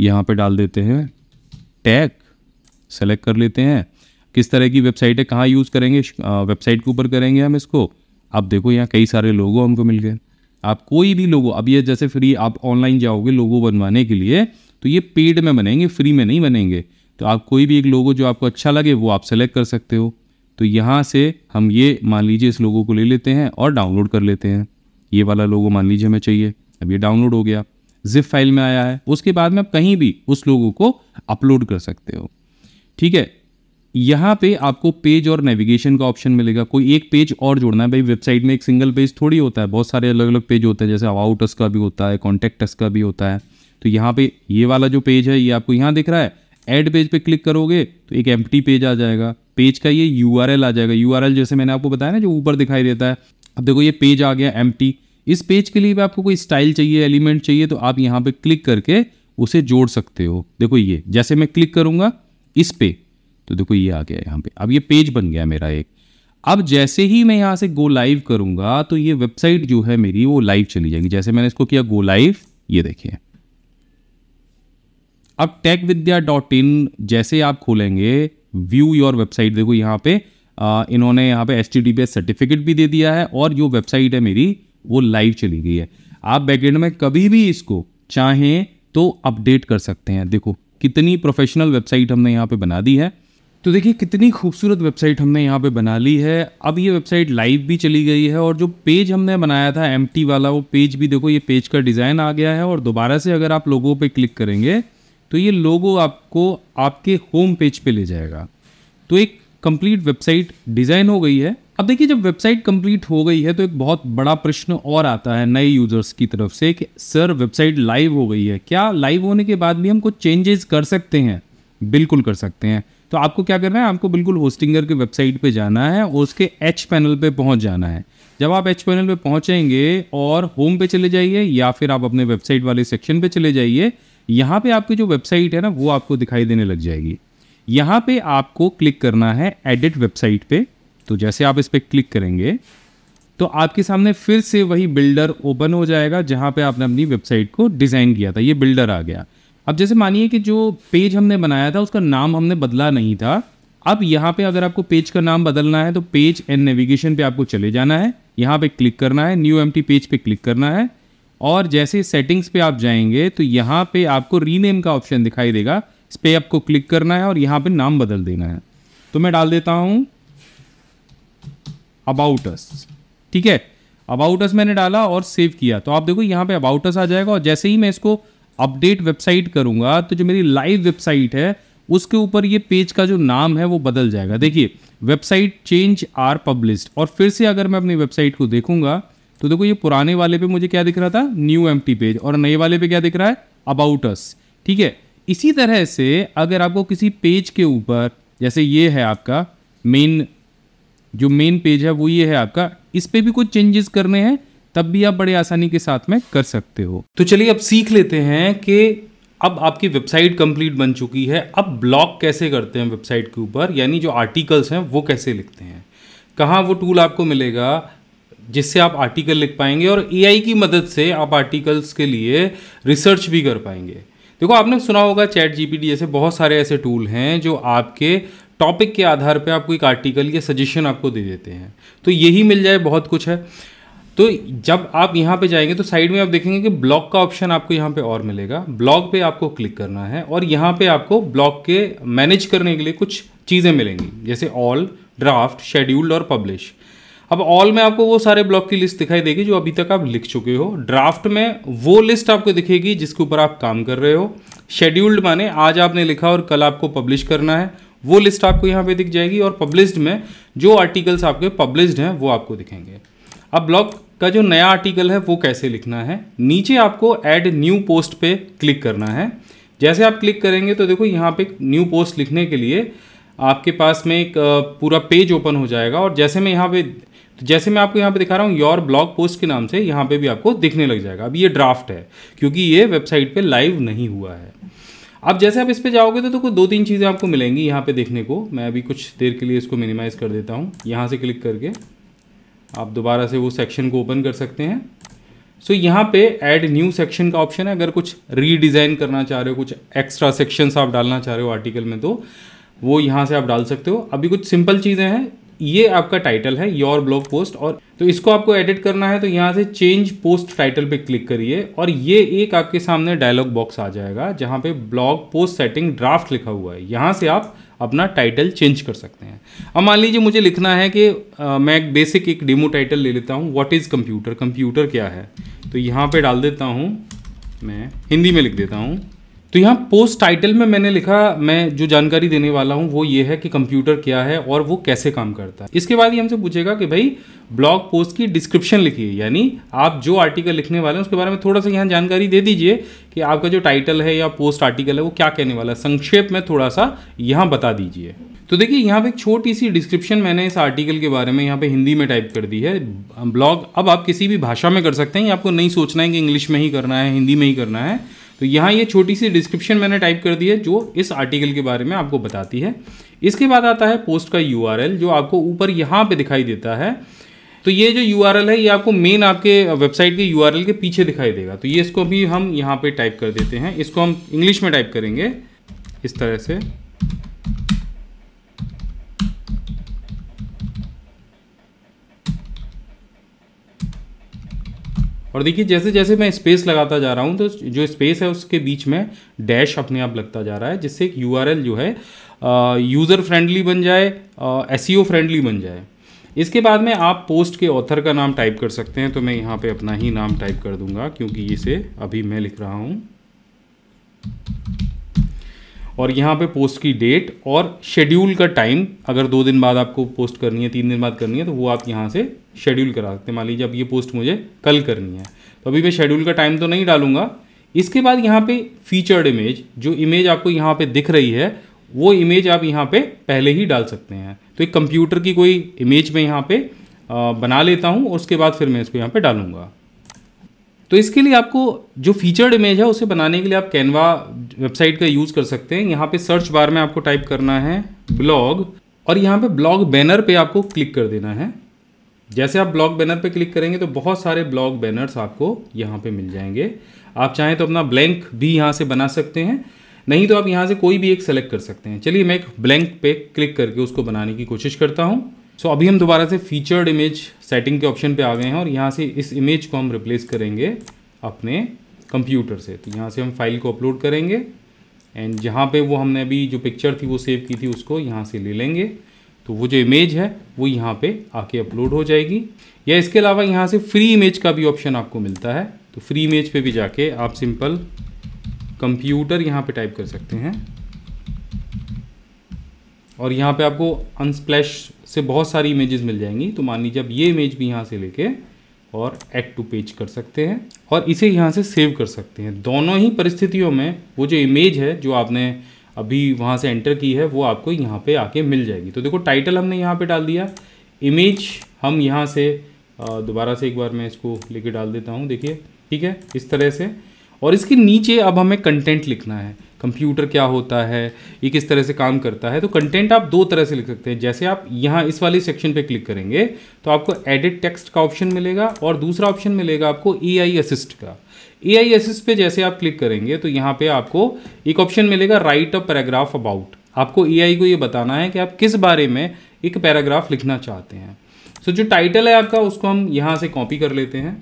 यहाँ पे डाल देते हैं टैग सेलेक्ट कर लेते हैं किस तरह की वेबसाइट है कहाँ यूज़ करेंगे वेबसाइट के ऊपर करेंगे हम इसको आप देखो यहाँ कई सारे लोगो हमको मिल गए आप कोई भी लोगो अब ये जैसे फ्री आप ऑनलाइन जाओगे लोगो बनवाने के लिए तो ये पेड में बनेंगे फ्री में नहीं बनेंगे तो आप कोई भी एक लोगो जो आपको अच्छा लगे वो आप सेलेक्ट कर सकते हो तो यहाँ से हम ये मान लीजिए इस लोगो को ले लेते हैं और डाउनलोड कर लेते हैं ये वाला लोगो मान लीजिए हमें चाहिए अब ये डाउनलोड हो गया जिप फाइल में आया है उसके बाद में आप कहीं भी उस लोगो को अपलोड कर सकते हो ठीक है यहाँ पे आपको पेज और नेविगेशन का ऑप्शन मिलेगा कोई एक पेज और जोड़ना है भाई वेबसाइट में एक सिंगल पेज थोड़ी होता है बहुत सारे अलग अलग पेज होते हैं जैसे अबाउट का भी होता है कॉन्टैक्ट का भी होता है तो यहाँ पे ये वाला जो पेज है ये आपको यहाँ दिख रहा है एड पेज पे क्लिक करोगे तो एक एम पेज आ जाएगा पेज का ये यू आ जाएगा यू जैसे मैंने आपको बताया ना जो ऊपर दिखाई देता है अब देखो ये पेज आ गया एम इस पेज के लिए भी आपको कोई स्टाइल चाहिए एलिमेंट चाहिए तो आप यहाँ पर क्लिक करके उसे जोड़ सकते हो देखो ये जैसे मैं क्लिक करूँगा इस पर तो देखो ये आ गया यहाँ पे अब ये पेज बन गया मेरा एक अब जैसे ही मैं यहाँ से गो लाइव करूँगा तो ये वेबसाइट जो है मेरी वो लाइव चली जाएगी जैसे मैंने इसको किया गो लाइव ये देखिए अब टेक विद्या डॉट इन जैसे आप खोलेंगे व्यू योर वेबसाइट देखो यहाँ पे आ, इन्होंने यहाँ पे एस टी सर्टिफिकेट भी दे दिया है और जो वेबसाइट है मेरी वो लाइव चली गई है आप बैकेंड में कभी भी इसको चाहें तो अपडेट कर सकते हैं देखो कितनी प्रोफेशनल वेबसाइट हमने यहाँ पे बना दी है तो देखिए कितनी खूबसूरत वेबसाइट हमने यहाँ पे बना ली है अब ये वेबसाइट लाइव भी चली गई है और जो पेज हमने बनाया था एम वाला वो पेज भी देखो ये पेज का डिज़ाइन आ गया है और दोबारा से अगर आप लोगों पे क्लिक करेंगे तो ये लोगो आपको आपके होम पेज पे ले जाएगा तो एक कंप्लीट वेबसाइट डिज़ाइन हो गई है अब देखिए जब वेबसाइट कंप्लीट हो गई है तो एक बहुत बड़ा प्रश्न और आता है नए यूज़र्स की तरफ से कि सर वेबसाइट लाइव हो गई है क्या लाइव होने के बाद भी हम कुछ चेंजेस कर सकते हैं बिल्कुल कर सकते हैं तो आपको क्या करना है आपको बिल्कुल होस्टिंगर की वेबसाइट पे जाना है और उसके एच पैनल पे पहुंच जाना है जब आप एच पैनल पे पहुंचेंगे और होम पे चले जाइए या फिर आप अपने वेबसाइट वाले सेक्शन पे चले जाइए यहाँ पे आपकी जो वेबसाइट है ना वो आपको दिखाई देने लग जाएगी यहाँ पे आपको क्लिक करना है एडिट वेबसाइट पे तो जैसे आप इस पर क्लिक करेंगे तो आपके सामने फिर से वही बिल्डर ओपन हो जाएगा जहाँ पे आपने अपनी वेबसाइट को डिज़ाइन किया था ये बिल्डर आ गया अब जैसे मानिए कि जो पेज हमने बनाया था उसका नाम हमने बदला नहीं था अब यहाँ पे अगर आपको पेज का नाम बदलना है तो पेज एंड नेविगेशन पे आपको चले जाना है यहाँ पे क्लिक करना है न्यू एम पेज पे क्लिक करना है और जैसे सेटिंग्स पे आप जाएंगे तो यहाँ पे आपको रीनेम का ऑप्शन दिखाई देगा इस पर आपको क्लिक करना है और यहाँ पे नाम बदल देना है तो मैं डाल देता हूँ अबाउटस ठीक है अबाउटस मैंने डाला और सेव किया तो आप देखो यहाँ पे अबाउटस आ जाएगा और जैसे ही मैं इसको अपडेट वेबसाइट करूंगा तो जो मेरी लाइव वेबसाइट है उसके ऊपर ये पेज का जो नाम है वो बदल जाएगा देखिए वेबसाइट चेंज आर पब्लिस्ड और फिर से अगर मैं अपनी वेबसाइट को देखूंगा तो देखो ये पुराने वाले पे मुझे क्या दिख रहा था न्यू एम पेज और नए वाले पे क्या दिख रहा है अबाउट अस ठीक है इसी तरह से अगर आपको किसी पेज के ऊपर जैसे ये है आपका मेन जो मेन पेज है वो ये है आपका इस पर भी कुछ चेंजेस करने हैं तब भी आप बड़े आसानी के साथ में कर सकते हो तो चलिए अब सीख लेते हैं कि अब आपकी वेबसाइट कंप्लीट बन चुकी है अब ब्लॉग कैसे करते हैं वेबसाइट के ऊपर यानी जो आर्टिकल्स हैं वो कैसे लिखते हैं कहाँ वो टूल आपको मिलेगा जिससे आप आर्टिकल लिख पाएंगे और ए की मदद से आप आर्टिकल्स के लिए रिसर्च भी कर पाएंगे देखो आपने सुना होगा चैट जीपीटी जैसे बहुत सारे ऐसे टूल हैं जो आपके टॉपिक के आधार पर आपको एक आर्टिकल या सजेशन आपको दे देते हैं तो यही मिल जाए बहुत कुछ है तो जब आप यहाँ पे जाएंगे तो साइड में आप देखेंगे कि ब्लॉक का ऑप्शन आपको यहाँ पे और मिलेगा ब्लॉक पे आपको क्लिक करना है और यहाँ पे आपको ब्लॉक के मैनेज करने के लिए कुछ चीज़ें मिलेंगी जैसे ऑल ड्राफ्ट शेड्यूल्ड और पब्लिश अब ऑल में आपको वो सारे ब्लॉक की लिस्ट दिखाई देगी जो अभी तक आप लिख चुके हो ड्राफ्ट में वो लिस्ट आपको दिखेगी जिसके ऊपर आप काम कर रहे हो शेड्यूल्ड माने आज आपने लिखा और कल आपको पब्लिश करना है वो लिस्ट आपको यहाँ पे दिख जाएगी और पब्लिश्ड में जो आर्टिकल्स आपके पब्लिश्ड हैं वो आपको दिखेंगे अब ब्लॉग का जो नया आर्टिकल है वो कैसे लिखना है नीचे आपको ऐड न्यू पोस्ट पे क्लिक करना है जैसे आप क्लिक करेंगे तो देखो यहाँ पे न्यू पोस्ट लिखने के लिए आपके पास में एक पूरा पेज ओपन हो जाएगा और जैसे मैं यहाँ पे तो जैसे मैं आपको यहाँ पे दिखा रहा हूँ योर ब्लॉग पोस्ट के नाम से यहाँ पे भी आपको दिखने लग जाएगा अब ये ड्राफ्ट है क्योंकि ये वेबसाइट पे लाइव नहीं हुआ है अब जैसे आप इस पर जाओगे तो, तो दो तीन चीज़ें आपको मिलेंगी यहाँ पे देखने को मैं अभी कुछ देर के लिए इसको मिनिमाइज़ कर देता हूँ यहाँ से क्लिक करके आप दोबारा से वो सेक्शन को ओपन कर सकते हैं सो so, यहाँ पे ऐड न्यू सेक्शन का ऑप्शन है अगर कुछ रीडिज़ाइन करना चाह रहे हो कुछ एक्स्ट्रा सेक्शंस आप डालना चाह रहे हो आर्टिकल में तो वो यहाँ से आप डाल सकते हो अभी कुछ सिंपल चीज़ें हैं ये आपका टाइटल है योर ब्लॉग पोस्ट और तो इसको आपको एडिट करना है तो यहाँ से चेंज पोस्ट टाइटल पे क्लिक करिए और ये एक आपके सामने डायलॉग बॉक्स आ जाएगा जहाँ पे ब्लॉग पोस्ट सेटिंग ड्राफ्ट लिखा हुआ है यहाँ से आप अपना टाइटल चेंज कर सकते हैं अब मान लीजिए मुझे लिखना है कि आ, मैं एक बेसिक एक डेमो टाइटल ले लेता हूँ व्हाट इज़ कंप्यूटर कंप्यूटर क्या है तो यहाँ पे डाल देता हूँ मैं हिंदी में लिख देता हूँ तो यहाँ पोस्ट टाइटल में मैंने लिखा मैं जो जानकारी देने वाला हूँ वो ये है कि कंप्यूटर क्या है और वो कैसे काम करता है इसके बाद ही हमसे पूछेगा कि भाई ब्लॉग पोस्ट की डिस्क्रिप्शन लिखिए यानी आप जो आर्टिकल लिखने वाले हैं उसके बारे में थोड़ा सा यहाँ जानकारी दे दीजिए कि आपका जो टाइटल है या पोस्ट आर्टिकल है वो क्या कहने वाला है संक्षेप में थोड़ा सा यहाँ बता दीजिए तो देखिए यहाँ पे एक छोटी सी डिस्क्रिप्शन मैंने इस आर्टिकल के बारे में यहाँ पे हिंदी में टाइप कर दी है ब्लॉग अब आप किसी भी भाषा में कर सकते हैं आपको नहीं सोचना है कि इंग्लिश में ही करना है हिंदी में ही करना है तो यहाँ ये छोटी सी डिस्क्रिप्शन मैंने टाइप कर दी है जो इस आर्टिकल के बारे में आपको बताती है इसके बाद आता है पोस्ट का यू जो आपको ऊपर यहाँ पर दिखाई देता है तो ये जो यू है ये आपको मेन आपके वेबसाइट के यू के पीछे दिखाई देगा तो ये इसको भी हम यहाँ पर टाइप कर देते हैं इसको हम इंग्लिश में टाइप करेंगे इस तरह से और देखिए जैसे जैसे मैं स्पेस लगाता जा रहा हूँ तो जो स्पेस है उसके बीच में डैश अपने आप लगता जा रहा है जिससे एक यू जो है यूज़र फ्रेंडली बन जाए एस फ्रेंडली e बन जाए इसके बाद में आप पोस्ट के ऑथर का नाम टाइप कर सकते हैं तो मैं यहाँ पे अपना ही नाम टाइप कर दूंगा क्योंकि इसे अभी मैं लिख रहा हूँ और यहाँ पे पोस्ट की डेट और शेड्यूल का टाइम अगर दो दिन बाद आपको पोस्ट करनी है तीन दिन बाद करनी है तो वो आप यहाँ से शेड्यूल करा सकते हैं मान लीजिए अब ये पोस्ट मुझे कल करनी है तो अभी मैं शेड्यूल का टाइम तो नहीं डालूंगा इसके बाद यहाँ पे फीचर्ड इमेज जो इमेज आपको यहाँ पे दिख रही है वो इमेज आप यहाँ पे पहले ही डाल सकते हैं तो एक कंप्यूटर की कोई इमेज मैं यहाँ पे बना लेता हूँ और उसके बाद फिर मैं इसको यहाँ पे डालूंगा तो इसके लिए आपको जो फीचर्ड इमेज है उसे बनाने के लिए आप कैनवा वेबसाइट का यूज़ कर सकते हैं यहाँ पे सर्च बार में आपको टाइप करना है ब्लॉग और यहाँ पे ब्लॉग बैनर पे आपको क्लिक कर देना है जैसे आप ब्लॉग बैनर पे क्लिक करेंगे तो बहुत सारे ब्लॉग बैनर्स आपको यहाँ पे मिल जाएंगे आप चाहें तो अपना ब्लैंक भी यहाँ से बना सकते हैं नहीं तो आप यहाँ से कोई भी एक सेलेक्ट कर सकते हैं चलिए मैं एक ब्लैंक पे क्लिक करके उसको बनाने की कोशिश करता हूँ सो so, अभी हम दोबारा से फीचर्ड इमेज सेटिंग के ऑप्शन पे आ गए हैं और यहाँ से इस इमेज को हम रिप्लेस करेंगे अपने कंप्यूटर से तो यहाँ से हम फाइल को अपलोड करेंगे एंड जहाँ पे वो हमने अभी जो पिक्चर थी वो सेव की थी उसको यहाँ से ले लेंगे तो वो जो इमेज है वो यहाँ पे आके अपलोड हो जाएगी या इसके अलावा यहाँ से फ्री इमेज का भी ऑप्शन आपको मिलता है तो फ्री इमेज पे भी जाके आप सिंपल कंप्यूटर यहाँ पे टाइप कर सकते हैं और यहाँ पे आपको अनस्प्लैश से बहुत सारी इमेजेस मिल जाएंगी तो मान लीजिए आप ये इमेज भी यहाँ से लेके और एड टू पेज कर सकते हैं और इसे यहाँ से सेव कर सकते हैं दोनों ही परिस्थितियों में वो जो इमेज है जो आपने अभी वहाँ से एंटर की है वो आपको यहाँ पे आके मिल जाएगी तो देखो टाइटल हमने यहाँ पे डाल दिया इमेज हम यहाँ से दोबारा से एक बार मैं इसको लेके डाल देता हूँ देखिए ठीक है इस तरह से और इसके नीचे अब हमें कंटेंट लिखना है कंप्यूटर क्या होता है ये किस तरह से काम करता है तो कंटेंट आप दो तरह से लिख सकते हैं जैसे आप यहाँ इस वाले सेक्शन पे क्लिक करेंगे तो आपको एडिट टेक्स्ट का ऑप्शन मिलेगा और दूसरा ऑप्शन मिलेगा आपको ए आई असिस्ट का ए आई असिस्ट पे जैसे आप क्लिक करेंगे तो यहाँ पे आपको एक ऑप्शन मिलेगा राइट अ पैराग्राफ अबाउट आपको ए को ये बताना है कि आप किस बारे में एक पैराग्राफ लिखना चाहते हैं सो so, जो टाइटल है आपका उसको हम यहाँ से कॉपी कर लेते हैं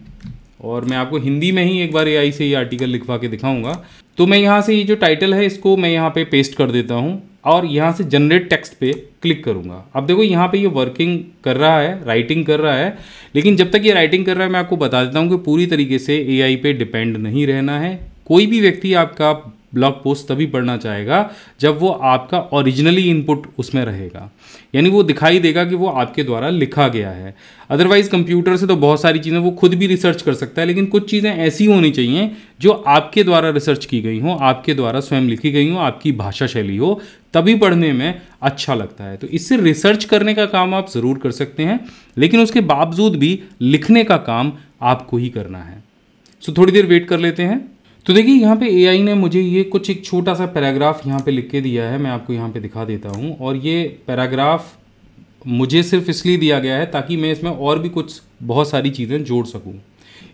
और मैं आपको हिंदी में ही एक बार ए से ये आर्टिकल लिखवा के दिखाऊंगा तो मैं यहाँ से ये जो टाइटल है इसको मैं यहाँ पे पेस्ट कर देता हूँ और यहाँ से जनरेट टेक्स्ट पे क्लिक करूँगा अब देखो यहाँ पे ये वर्किंग कर रहा है राइटिंग कर रहा है लेकिन जब तक ये राइटिंग कर रहा है मैं आपको बता देता हूँ कि पूरी तरीके से ए पे डिपेंड नहीं रहना है कोई भी व्यक्ति आपका ब्लॉग पोस्ट तभी पढ़ना चाहेगा जब वो आपका ओरिजिनली इनपुट उसमें रहेगा यानी वो दिखाई देगा कि वो आपके द्वारा लिखा गया है अदरवाइज कंप्यूटर से तो बहुत सारी चीज़ें वो खुद भी रिसर्च कर सकता है लेकिन कुछ चीज़ें ऐसी होनी चाहिए जो आपके द्वारा रिसर्च की गई हों आपके द्वारा स्वयं लिखी गई हो आपकी भाषा शैली हो तभी पढ़ने में अच्छा लगता है तो इससे रिसर्च करने का काम आप ज़रूर कर सकते हैं लेकिन उसके बावजूद भी लिखने का काम आपको ही करना है सो थोड़ी देर वेट कर लेते हैं तो देखिए यहाँ पे एआई ने मुझे ये कुछ एक छोटा सा पैराग्राफ यहाँ पे लिख के दिया है मैं आपको यहाँ पे दिखा देता हूँ और ये पैराग्राफ मुझे सिर्फ इसलिए दिया गया है ताकि मैं इसमें और भी कुछ बहुत सारी चीज़ें जोड़ सकूँ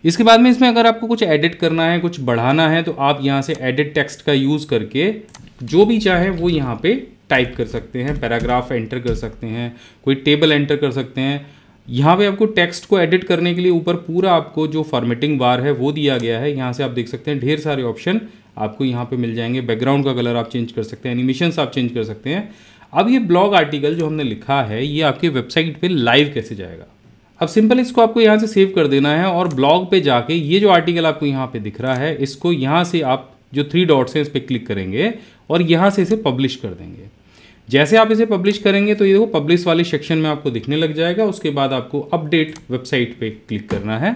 इसके बाद में इसमें अगर आपको कुछ एडिट करना है कुछ बढ़ाना है तो आप यहाँ से एडिट टेक्स्ट का यूज़ करके जो भी चाहें वो यहाँ पर टाइप कर सकते हैं पैराग्राफ एंटर कर सकते हैं कोई टेबल एंटर कर सकते हैं यहाँ पे आपको टेक्स्ट को एडिट करने के लिए ऊपर पूरा आपको जो फॉर्मेटिंग बार है वो दिया गया है यहाँ से आप देख सकते हैं ढेर सारे ऑप्शन आपको यहाँ पे मिल जाएंगे बैकग्राउंड का कलर आप चेंज कर सकते हैं एनिमेशन आप चेंज कर सकते हैं अब ये ब्लॉग आर्टिकल जो हमने लिखा है ये आपकी वेबसाइट पर लाइव कैसे जाएगा अब सिंपल इसको आपको यहाँ से सेव कर देना है और ब्लॉग पे जाके ये जो आर्टिकल आपको यहाँ पे दिख रहा है इसको यहाँ से आप जो थ्री डॉट्स हैं इस पर क्लिक करेंगे और यहाँ से इसे पब्लिश कर देंगे जैसे आप इसे पब्लिश करेंगे तो ये देखो पब्लिश वाले सेक्शन में आपको दिखने लग जाएगा उसके बाद आपको अपडेट वेबसाइट पे क्लिक करना है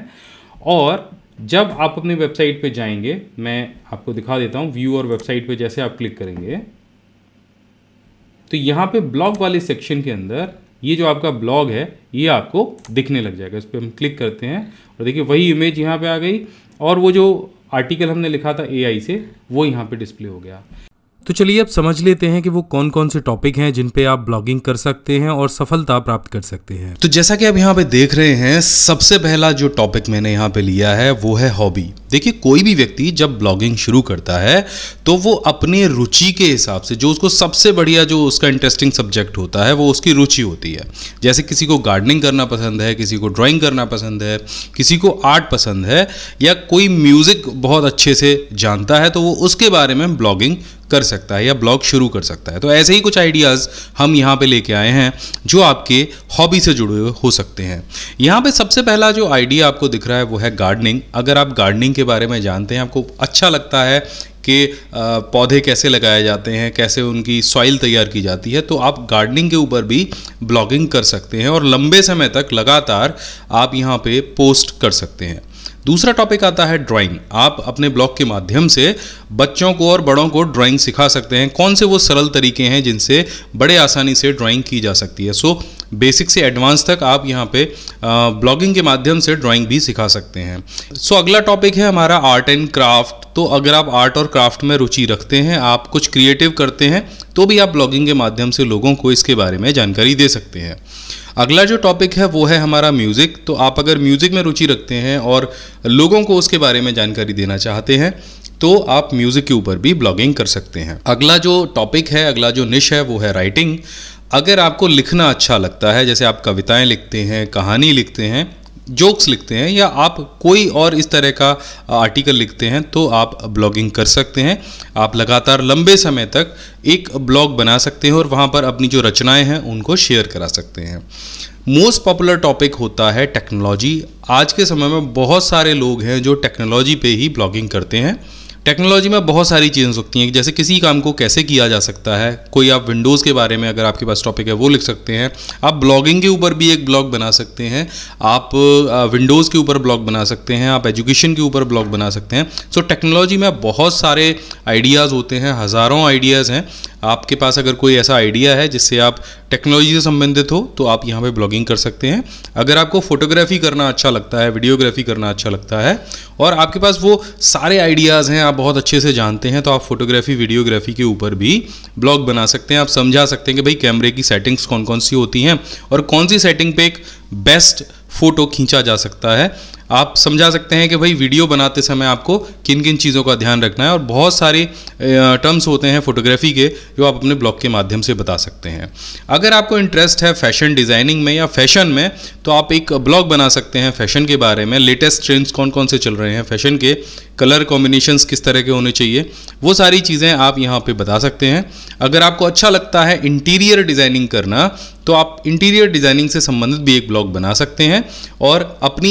और जब आप अपनी वेबसाइट पे जाएंगे मैं आपको दिखा देता हूँ व्यू और वेबसाइट पे जैसे आप क्लिक करेंगे तो यहाँ पे ब्लॉग वाले सेक्शन के अंदर ये जो आपका ब्लॉग है ये आपको दिखने लग जाएगा इस पर हम क्लिक करते हैं और देखिए वही इमेज यहाँ पर आ गई और वो जो आर्टिकल हमने लिखा था ए से वो यहाँ पे डिस्प्ले हो गया तो चलिए अब समझ लेते हैं कि वो कौन कौन से टॉपिक हैं जिन पे आप ब्लॉगिंग कर सकते हैं और सफलता प्राप्त कर सकते हैं तो जैसा कि आप यहाँ पे देख रहे हैं सबसे पहला जो टॉपिक मैंने यहाँ पे लिया है वो है हॉबी देखिए कोई भी व्यक्ति जब ब्लॉगिंग शुरू करता है तो वो अपने रुचि के हिसाब से जो उसको सबसे बढ़िया जो उसका इंटरेस्टिंग सब्जेक्ट होता है वो उसकी रुचि होती है जैसे किसी को गार्डनिंग करना पसंद है किसी को ड्राइंग करना पसंद है किसी को आर्ट पसंद है या कोई म्यूज़िक बहुत अच्छे से जानता है तो वो उसके बारे में ब्लॉगिंग कर सकता है या ब्लॉग शुरू कर सकता है तो ऐसे ही कुछ आइडियाज़ हम यहाँ पे लेके आए हैं जो आपके हॉबी से जुड़े हुए हो सकते हैं यहाँ पे सबसे पहला जो आइडिया आपको दिख रहा है वो है गार्डनिंग अगर आप गार्डनिंग के के बारे में जानते हैं आपको अच्छा लगता है कि पौधे कैसे लगाए जाते हैं कैसे उनकी सॉइल तैयार की जाती है तो आप गार्डनिंग के ऊपर भी ब्लॉगिंग कर सकते हैं और लंबे समय तक लगातार आप यहाँ पे पोस्ट कर सकते हैं दूसरा टॉपिक आता है ड्राइंग आप अपने ब्लॉग के माध्यम से बच्चों को और बड़ों को ड्राइंग सिखा सकते हैं कौन से वो सरल तरीके हैं जिनसे बड़े आसानी से ड्राइंग की जा सकती है सो बेसिक से एडवांस तक आप यहाँ पे ब्लॉगिंग के माध्यम से ड्राइंग भी सिखा सकते हैं सो so, अगला टॉपिक है हमारा आर्ट एंड क्राफ्ट तो अगर आप आर्ट और क्राफ्ट में रुचि रखते हैं आप कुछ क्रिएटिव करते हैं तो भी आप ब्लॉगिंग के माध्यम से लोगों को इसके बारे में जानकारी दे सकते हैं अगला जो टॉपिक है वो है हमारा म्यूज़िक तो आप अगर म्यूज़िक में रुचि रखते हैं और लोगों को उसके बारे में जानकारी देना चाहते हैं तो आप म्यूज़िक के ऊपर भी ब्लॉगिंग कर सकते हैं अगला जो टॉपिक है अगला जो निश है वो है राइटिंग अगर आपको लिखना अच्छा लगता है जैसे आप कविताएं लिखते हैं कहानी लिखते हैं जोक्स लिखते हैं या आप कोई और इस तरह का आर्टिकल लिखते हैं तो आप ब्लॉगिंग कर सकते हैं आप लगातार लंबे समय तक एक ब्लॉग बना सकते हैं और वहाँ पर अपनी जो रचनाएं हैं उनको शेयर करा सकते हैं मोस्ट पॉपुलर टॉपिक होता है टेक्नोलॉजी आज के समय में बहुत सारे लोग हैं जो टेक्नोलॉजी पे ही ब्लॉगिंग करते हैं टेक्नोलॉजी में बहुत सारी चीज़ें सकती हैं जैसे किसी काम को कैसे किया जा सकता है कोई आप विंडोज़ के बारे में अगर आपके पास टॉपिक है वो लिख सकते हैं आप ब्लॉगिंग के ऊपर भी एक ब्लॉग बना सकते हैं आप विंडोज़ के ऊपर ब्लॉग बना सकते हैं आप एजुकेशन के ऊपर ब्लॉग बना सकते हैं सो टेक्नोलॉजी में बहुत सारे आइडियाज़ होते हैं हज़ारों आइडियाज़ हैं आपके पास अगर कोई ऐसा आइडिया है जिससे आप टेक्नोलॉजी से संबंधित हो तो आप यहाँ पे ब्लॉगिंग कर सकते हैं अगर आपको फोटोग्राफी करना अच्छा लगता है वीडियोग्राफी करना अच्छा लगता है और आपके पास वो सारे आइडियाज़ हैं आप बहुत अच्छे से जानते हैं तो आप फोटोग्राफी वीडियोग्राफी के ऊपर भी ब्लॉग बना सकते हैं आप समझा सकते हैं कि भाई कैमरे की सेटिंग्स कौन कौन सी होती हैं और कौन सी सेटिंग पे एक बेस्ट फ़ोटो खींचा जा सकता है आप समझा सकते हैं कि भाई वीडियो बनाते समय आपको किन किन चीज़ों का ध्यान रखना है और बहुत सारे टर्म्स होते हैं फोटोग्राफी के जो आप अपने ब्लॉग के माध्यम से बता सकते हैं अगर आपको इंटरेस्ट है फैशन डिज़ाइनिंग में या फैशन में तो आप एक ब्लॉग बना सकते हैं फैशन के बारे में लेटेस्ट ट्रेंड्स कौन कौन से चल रहे हैं फैशन के कलर कॉम्बिनेशंस किस तरह के होने चाहिए वो सारी चीज़ें आप यहाँ पर बता सकते हैं अगर आपको अच्छा लगता है इंटीरियर डिज़ाइनिंग करना तो आप इंटीरियर डिज़ाइनिंग से संबंधित भी एक ब्लॉग बना सकते हैं और अपनी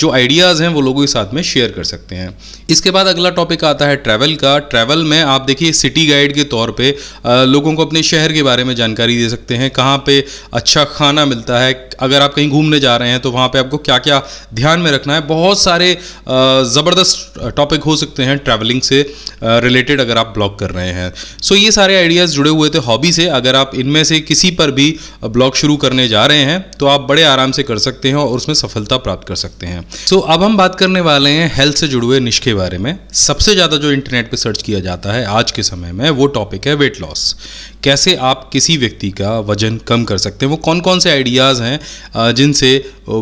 जो आइडियाज़ हैं वो लोगों के साथ में शेयर कर सकते हैं इसके बाद अगला टॉपिक आता है ट्रैवल का ट्रैवल में आप देखिए सिटी गाइड के तौर पर लोगों को अपने शहर के बारे में जानकारी दे सकते हैं कहाँ पर अच्छा खाना मिलता है अगर आप कहीं घूमने जा रहे हैं तो वहाँ पर आपको क्या क्या ध्यान में रखना है बहुत सारे ज़बरदस्त टॉपिक हो सकते हैं ट्रैवलिंग से रिलेटेड अगर आप ब्लॉग कर रहे हैं सो so, ये सारे आइडियाज़ जुड़े हुए थे हॉबी से अगर आप इनमें से किसी पर भी ब्लॉग शुरू करने जा रहे हैं तो आप बड़े आराम से कर सकते हैं और उसमें सफलता प्राप्त कर सकते हैं सो so, अब हम बात करने वाले हैं हेल्थ से जुड़े हुए निश के बारे में सबसे ज़्यादा जो इंटरनेट पर सर्च किया जाता है आज के समय में वो टॉपिक है वेट लॉस कैसे आप किसी व्यक्ति का वजन कम कर सकते हैं वो कौन कौन से आइडियाज़ हैं जिनसे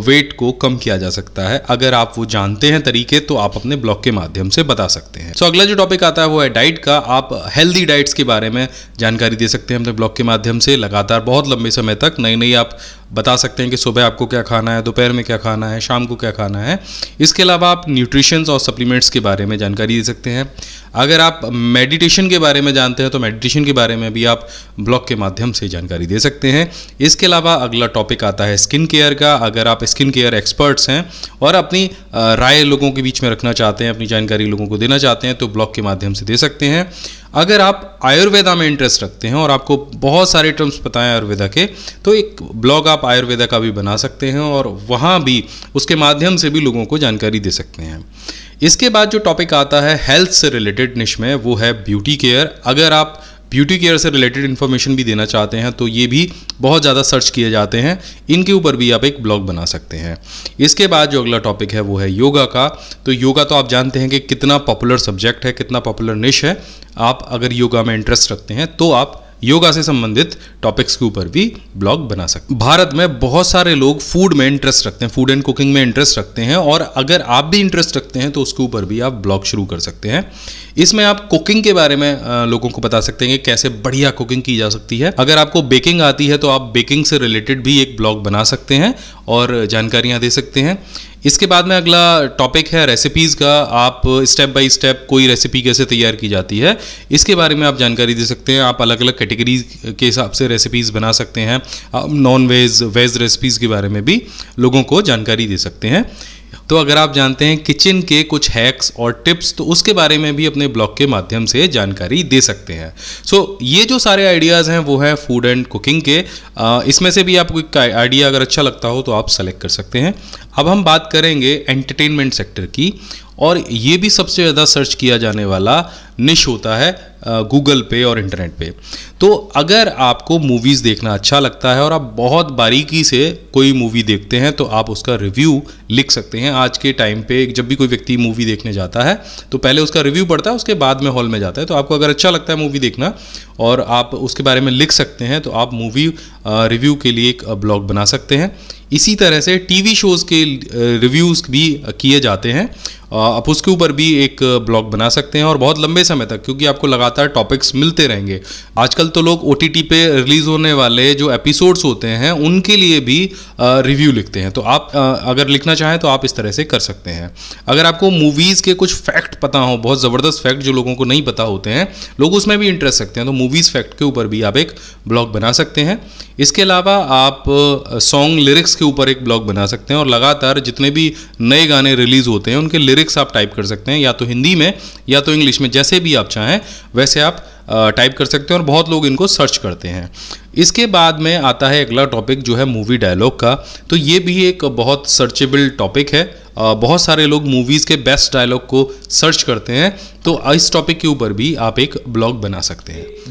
वेट को कम किया जा सकता है अगर आप वो जानते हैं तरीके तो आप अपने ब्लॉग के माध्यम से बता सकते हैं सो so, अगला जो टॉपिक आता है वो है डाइट का आप हेल्दी डाइट्स के बारे में जानकारी दे सकते हैं अपने ब्लॉग के माध्यम से लगातार बहुत लंबे समय तक नई नई आप बता सकते हैं कि सुबह आपको क्या खाना है दोपहर में क्या खाना है शाम को क्या खाना है इसके अलावा आप न्यूट्रिशंस और सप्लीमेंट्स के बारे में जानकारी दे सकते हैं अगर आप मेडिटेशन के बारे में जानते हैं तो मेडिटेशन के बारे में भी आप ब्लॉग के माध्यम से जानकारी दे सकते हैं इसके अलावा अगला टॉपिक आता है स्किन केयर का अगर आप स्किन केयर एक्सपर्ट्स हैं और अपनी राय लोगों के बीच में रखना चाहते हैं अपनी जानकारी लोगों को देना चाहते हैं तो ब्लॉग के माध्यम से दे सकते हैं अगर आप आयुर्वेदा में इंटरेस्ट रखते हैं और आपको बहुत सारे टर्म्स पता है आयुर्वेदा के तो एक ब्लॉग आप आयुर्वेदा का भी बना सकते हैं और वहाँ भी उसके माध्यम से भी लोगों को जानकारी दे सकते हैं इसके बाद जो टॉपिक आता है हेल्थ से रिलेटेड निश में वो है ब्यूटी केयर अगर आप ब्यूटी केयर से रिलेटेड इन्फॉर्मेशन भी देना चाहते हैं तो ये भी बहुत ज़्यादा सर्च किए जाते हैं इनके ऊपर भी आप एक ब्लॉग बना सकते हैं इसके बाद जो अगला टॉपिक है वो है योगा का तो योगा तो आप जानते हैं कि कितना पॉपुलर सब्जेक्ट है कितना पॉपुलर निश है आप अगर योगा में इंटरेस्ट रखते हैं तो आप योगा से संबंधित टॉपिक्स के ऊपर भी ब्लॉग बना सकते भारत में बहुत सारे लोग फूड में इंटरेस्ट रखते हैं फूड एंड कुकिंग में इंटरेस्ट रखते हैं और अगर आप भी इंटरेस्ट रखते हैं तो उसके ऊपर भी आप ब्लॉग शुरू कर सकते हैं इसमें आप कुकिंग के बारे में लोगों को बता सकते हैं कि कैसे बढ़िया कुकिंग की जा सकती है अगर आपको बेकिंग आती है तो आप बेकिंग से रिलेटेड भी एक ब्लॉग बना सकते हैं और जानकारियाँ दे सकते हैं इसके बाद में अगला टॉपिक है रेसिपीज़ का आप स्टेप बाय स्टेप कोई रेसिपी कैसे तैयार की जाती है इसके बारे में आप जानकारी दे सकते हैं आप अलग अलग कैटेगरी के हिसाब से रेसिपीज़ बना सकते हैं नॉन वेज वेज रेसिपीज़ के बारे में भी लोगों को जानकारी दे सकते हैं तो अगर आप जानते हैं किचन के कुछ हैक्स और टिप्स तो उसके बारे में भी अपने ब्लॉग के माध्यम से जानकारी दे सकते हैं सो so, ये जो सारे आइडियाज़ हैं वो है फूड एंड कुकिंग के इसमें से भी आपको एक आइडिया अगर अच्छा लगता हो तो आप सेलेक्ट कर सकते हैं अब हम बात करेंगे एंटरटेनमेंट सेक्टर की और ये भी सबसे ज़्यादा सर्च किया जाने वाला निश होता है गूगल पे और इंटरनेट पे तो अगर आपको मूवीज़ देखना अच्छा लगता है और आप बहुत बारीकी से कोई मूवी देखते हैं तो आप उसका रिव्यू लिख सकते हैं आज के टाइम पे जब भी कोई व्यक्ति मूवी देखने जाता है तो पहले उसका रिव्यू पड़ता है उसके बाद में हॉल में जाता है तो आपको अगर अच्छा लगता है मूवी देखना और आप उसके बारे में लिख सकते हैं तो आप मूवी रिव्यू के लिए एक ब्लॉग बना सकते हैं इसी तरह से टीवी शोज़ के रिव्यूज़ भी किए जाते हैं आप उसके ऊपर भी एक ब्लॉग बना सकते हैं और बहुत लंबे समय तक क्योंकि आपको लगातार टॉपिक्स मिलते रहेंगे आजकल तो लोग ओ पे रिलीज होने वाले जो एपिसोड्स होते हैं उनके लिए भी रिव्यू लिखते हैं तो आप अगर लिखना चाहें तो आप इस तरह से कर सकते हैं अगर आपको मूवीज़ के कुछ फैक्ट पता हो बहुत ज़बरदस्त फैक्ट जो लोगों को नहीं पता होते हैं लोग उसमें भी इंटरेस्ट रखते हैं तो मूवीज़ फैक्ट के ऊपर भी आप एक ब्लॉग बना सकते हैं इसके अलावा आप सॉन्ग लिरिक्स के ऊपर एक ब्लॉग बना सकते हैं और लगातार जितने भी नए गाने रिलीज़ होते हैं उनके लिरिक्स लिरिक्स आप टाइप कर सकते हैं या तो हिंदी में या तो इंग्लिश में जैसे भी आप चाहें वैसे आप टाइप कर सकते हैं और बहुत लोग इनको सर्च करते हैं इसके बाद में आता है अगला टॉपिक जो है मूवी डायलॉग का तो ये भी एक बहुत सर्चेबल टॉपिक है बहुत सारे लोग मूवीज़ के बेस्ट डायलॉग को सर्च करते हैं तो इस टॉपिक के ऊपर भी आप एक ब्लॉग बना सकते हैं